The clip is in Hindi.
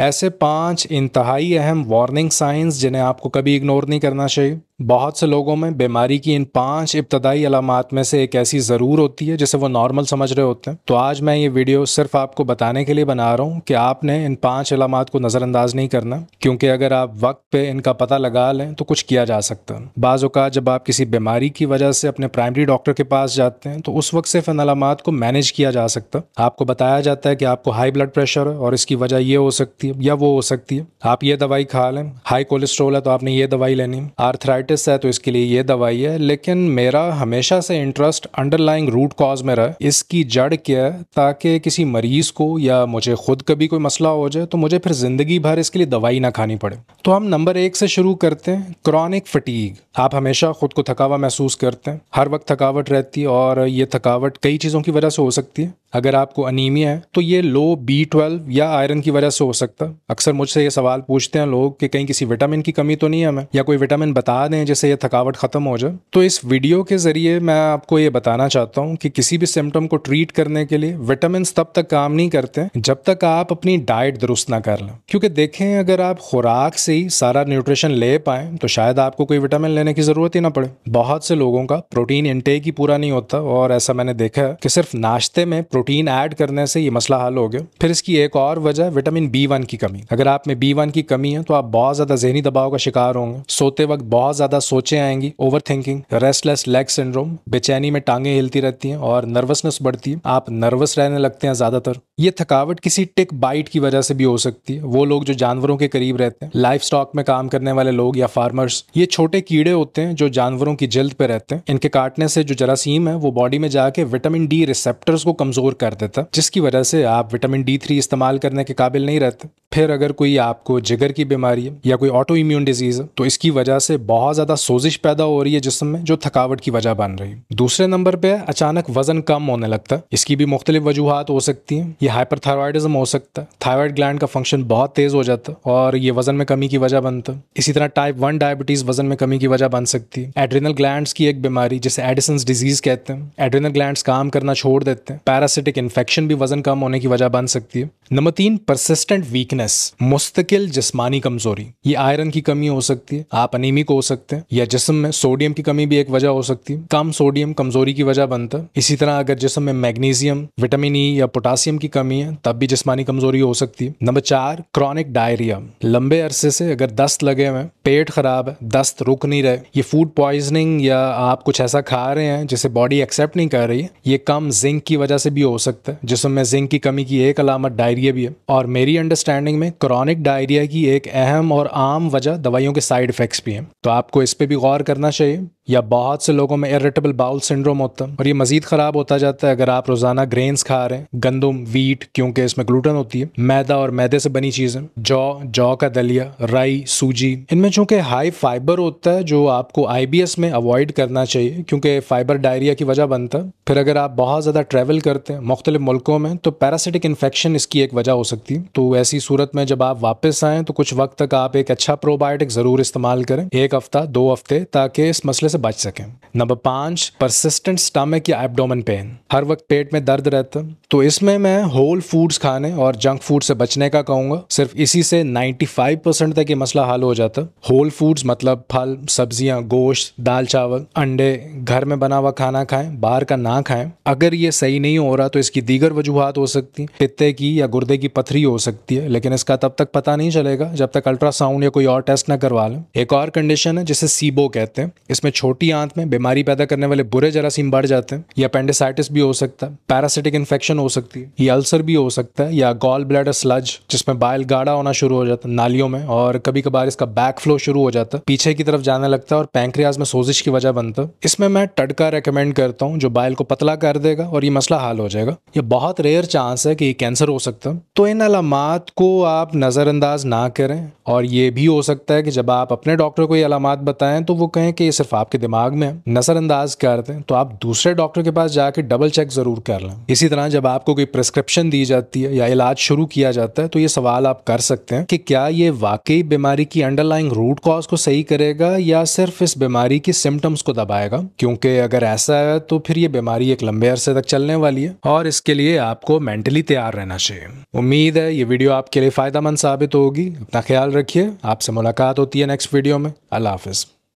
ऐसे पांच इंतहाई अहम वार्निंग साइंस जिन्हें आपको कभी इग्नोर नहीं करना चाहिए बहुत से लोगों में बीमारी की इन पांच इब्तदाई अलामत में से एक ऐसी ज़रूर होती है जिसे वो नॉर्मल समझ रहे होते हैं तो आज मैं ये वीडियो सिर्फ आपको बताने के लिए बना रहा हूँ कि आपने इन पांच अलामत को नज़रअंदाज नहीं करना क्योंकि अगर आप वक्त पे इनका पता लगा लें तो कुछ किया जा सकता है बाज़ात जब आप किसी बीमारी की वजह से अपने प्राइमरी डॉक्टर के पास जाते हैं तो उस वक्त सिर्फ इन अलामत को मैनेज किया जा सकता आपको बताया जाता है कि आपको हाई ब्लड प्रेशर है और इसकी वजह ये हो सकती है या वो हो सकती है आप ये दवाई खा लें हाई कोलेस्ट्रोल है तो आपने ये दवाई लेनी आर्थराइट डायबिटिस है तो इसके लिए ये दवाई है लेकिन मेरा हमेशा से इंटरेस्ट अंडरलाइंग रूट कॉज में रहा इसकी जड़ क्या है ताकि किसी मरीज को या मुझे खुद कभी कोई मसला हो जाए तो मुझे फिर ज़िंदगी भर इसके लिए दवाई ना खानी पड़े तो हम नंबर एक से शुरू करते हैं क्रॉनिक फटीग आप हमेशा खुद को थकावा महसूस करते हैं हर वक्त थकावट रहती है और ये थकावट कई चीज़ों की वजह से हो सकती है अगर आपको अनीमिया है तो ये लो बी ट्वेल्व या आयरन की वजह से हो सकता है अक्सर मुझसे ये सवाल पूछते हैं लोग कि कहीं किसी विटामिन की कमी तो नहीं है हमें या कोई विटामिन बता दें जिससे ये थकावट खत्म हो जाए तो इस वीडियो के जरिए मैं आपको ये बताना चाहता हूँ कि किसी भी सिम्टम को ट्रीट करने के लिए विटामिन तब तक काम नहीं करते जब तक आप अपनी डाइट दुरुस्त ना कर लें क्योंकि देखें अगर आप खुराक से ही सारा न्यूट्रिशन ले पाए तो शायद आपको कोई विटामिन लेने की जरूरत ही ना पड़े बहुत से लोगों का प्रोटीन इनटेक ही पूरा नहीं होता और ऐसा मैंने देखा है कि सिर्फ नाश्ते में प्रोटीन ऐड करने से ये मसला हल हो गया फिर इसकी एक और वजह विटामिन बी वन की कमी अगर आप में बी वन की कमी है तो आप बहुत ज्यादा जहनी दबाव का शिकार होंगे सोते वक्त बहुत ज्यादा सोचे आएंगी overthinking restless leg syndrome बेचैनी में टांगे हिलती रहती हैं और नर्वसनेस बढ़ती है आप नर्वस रहने लगते हैं ज्यादातर ये थकावट किसी टिक बाइट की वजह से भी हो सकती है वो लोग जो जानवरों के करीब रहते हैं लाइफ स्टॉक में काम करने वाले लोग या फार्मर्स ये छोटे कीड़े होते हैं जो जानवरों की जल्द पे रहते हैं इनके काटने से जो जरासीम है वो बॉडी में जाके विटामिन डी रिसेप्टर्स को कमजोर कर देता है जिसकी वजह से आप विटामिन डी थ्री इस्तेमाल करने के काबिल नहीं रहते फिर अगर कोई आपको जिगर की बीमारी है या कोई ऑटो इम्यून डिजीज है तो इसकी वजह से बहुत ज्यादा सोजिश पैदा हो रही है जिसम में जो थकावट की वजह बन रही है दूसरे नंबर पे अचानक वजन कम होने लगता है इसकी भी मुख्तलिफ वजूहत हो सकती है ये हाइपरथायरॉयडिज्म हो सकता है थायराइड ग्लैंड का फंक्शन बहुत तेज़ हो जाता है और ये वजन में कमी की वजह बनता है इसी तरह टाइप वन डायबिटीज़ वजन में कमी की वजह बन सकती है एड्रिनल ग्लैंड्स की एक बीमारी जिसे एडिसन्स डिजीज़ कहते हैं एड्रिनल ग्लैंड्स काम करना छोड़ देते हैं पैरासिटिक इन्फेक्शन भी वजन कम होने की वजह बन सकती है नंबर तीन परसिस्टेंट वीकनेस मुस्तकिल जिस्मानी कमजोरी ये आयरन की कमी हो सकती है आप अनिमिक हो सकते हैं या जिसम में सोडियम की कमी भी एक वजह हो सकती है कम सोडियम कमजोरी की वजह बनता है इसी तरह अगर जिसम में मैग्नीशियम विटामिन ई या पोटासियम की कमी है तब भी जिसमानी कमजोरी हो सकती है नंबर चार क्रॉनिक डायरिया लंबे अरसे से अगर दस्त लगे हुए पेट खराब है दस्त रुक नहीं रहे ये फूड पॉइजनिंग या आप कुछ ऐसा खा रहे हैं जिसे बॉडी एक्सेप्ट नहीं कर रही है ये कम जिंक की वजह से भी हो सकता है जिसमें जिंक की कमी की एक अलामत डायरिया भी है और मेरी अंडरस्टैंडिंग में क्रॉनिक डायरिया की एक अहम और आम वजह दवाइयों के साइड इफेक्ट्स भी हैं तो आपको इस पर भी गौर करना चाहिए या बहुत से लोगों में इरिटेबल बाउल सिंड्रोम होता है और ये मजीद खराब होता जाता है अगर आप रोजाना ग्रेन्स खा रहे हैं गंदम वीट क्योंकि इसमें ग्लूटन होती है मैदा और मैदे से बनी चीजें जौ जौ का दलिया राई सूजी इनमें चूंकि हाई फाइबर होता है जो आपको आईबीएस में अवॉइड करना चाहिए क्योंकि फाइबर डायरिया की वजह बनता है फिर अगर आप बहुत ज्यादा ट्रेवल करते हैं मुख्तलिफ मुल्कों में तो पैरासिटिक इन्फेक्शन इसकी एक वजह हो सकती है तो ऐसी सूरत में जब आप वापस आए तो कुछ वक्त तक आप एक अच्छा प्रोबायोटिक जरूर इस्तेमाल करें एक हफ्ता दो हफ्ते ताकि इस मसले से से बच सकें नंबर पाँच परसिस्टेंट स्टमक या एबडोमन पेन हर वक्त पेट में दर्द रहता तो इसमें मैं होल फूड्स खाने और जंक फूड से बचने का कहूँगा सिर्फ इसी से 95 परसेंट तक ये मसला हल हो जाता होल फूड्स मतलब फल सब्जियाँ गोश्त दाल चावल अंडे घर में बना हुआ खाना खाएं बाहर का ना खाएं अगर ये सही नहीं हो रहा तो इसकी दीगर वजूहत हो सकती है पित्ते की या गुर्दे की पथरी हो सकती है लेकिन इसका तब तक पता नहीं चलेगा जब तक अल्ट्रासाउंड या कोई और टेस्ट ना करवा लें एक और कंडीशन है जिसे सीबो कहते हैं इसमें छोटे छोटी आंत में बीमारी पैदा करने वाले बुरे जरासीम बढ़ जाते हैं या अपेंडिसाइटिस भी हो सकता है पैरासिटिक इन्फेक्शन हो सकती है या अल्सर भी हो सकता है या गॉल ब्लड स्लज जिसमें बाइल गाढ़ा होना शुरू हो जाता है नालियों में और कभी कभार इसका बैक फ्लो शुरू हो जाता है पीछे की तरफ जाने लगता है और पैंक्रियाज में सोजिश की वजह बनता है इसमें मैं टटका रिकमेंड करता हूँ जो बाइल को पतला कर देगा और ये मसला हाल हो जाएगा ये बहुत रेयर चांस है कि ये कैंसर हो सकता है तो इन अलामत को आप नज़रअंदाज ना करें और ये भी हो सकता है कि जब आप अपने डॉक्टर को ये अलामत बताएं तो वो कहें कि ये सिर्फ आप आपके दिमाग में नज़रअंदाज कर दें तो आप दूसरे डॉक्टर के पास जाके डबल चेक ज़रूर कर लें इसी तरह जब आपको कोई प्रिस्क्रिप्शन दी जाती है या इलाज शुरू किया जाता है तो ये सवाल आप कर सकते हैं कि क्या ये वाकई बीमारी की अंडरलाइंग रूट कॉज को सही करेगा या सिर्फ इस बीमारी की सिम्टम्स को दबाएगा क्योंकि अगर ऐसा है तो फिर ये बीमारी एक लंबे अरसे तक चलने वाली है और इसके लिए आपको मेंटली तैयार रहना चाहिए उम्मीद है ये वीडियो आपके लिए फ़ायदा साबित होगी अपना ख्याल रखिए आपसे मुलाकात होती है नेक्स्ट वीडियो में अल्लाह हाफिज़